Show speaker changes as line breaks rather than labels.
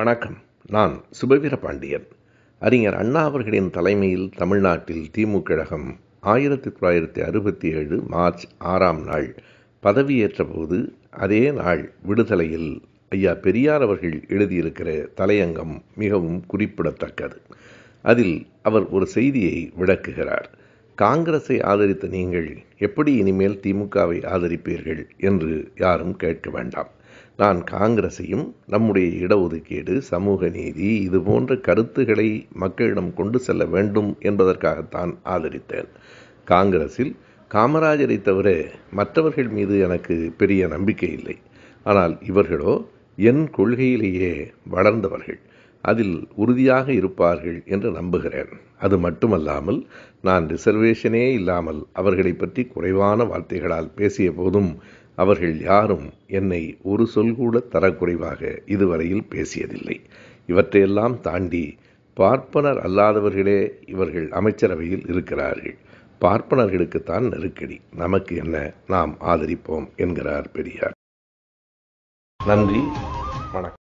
வணக்கம் நான் சுபவீர பாண்டியன் அறிஞர் அண்ணா அவர்களின் தலைமையில் தமிழ்நாட்டில் திமுக கழகம் ஆயிரத்தி தொள்ளாயிரத்தி அறுபத்தி ஏழு மார்ச் ஆறாம் நாள் பதவியேற்ற போது அதே நாள் விடுதலையில் ஐயா பெரியார் அவர்கள் எழுதியிருக்கிற தலையங்கம் மிகவும் குறிப்பிடத்தக்கது அதில் அவர் ஒரு செய்தியை விளக்குகிறார் காங்கிரஸை ஆதரித்த நீங்கள் எப்படி இனிமேல் திமுகவை ஆதரிப்பீர்கள் என்று யாரும் கேட்க வேண்டாம் நான் காங்கிரஸையும் நம்முடைய இடஒதுக்கீடு சமூக நீதி இது போன்ற கருத்துக்களை மக்களிடம் கொண்டு செல்ல வேண்டும் என்பதற்காகத்தான் ஆதரித்தேன் காங்கிரஸில் காமராஜரை தவிர மற்றவர்கள் மீது எனக்கு பெரிய நம்பிக்கை இல்லை ஆனால் இவர்களோ என் கொள்கையிலேயே வளர்ந்தவர்கள் அதில் உறுதியாக இருப்பார்கள் என்று நம்புகிறேன் அது மட்டுமல்லாமல் நான் ரிசர்வேஷனே இல்லாமல் அவர்களை பற்றி குறைவான வார்த்தைகளால் பேசிய போதும் அவர்கள் யாரும் என்னை ஒரு சொல் கூட தரக்குறைவாக இதுவரையில் பேசியதில்லை இவற்றையெல்லாம் தாண்டி பார்ப்பனர் அல்லாதவர்களே இவர்கள் அமைச்சரவையில் இருக்கிறார்கள் பார்ப்பனர்களுக்குத்தான் நெருக்கடி நமக்கு என்ன நாம் ஆதரிப்போம் என்கிறார் பெரியார் நன்றி வணக்கம்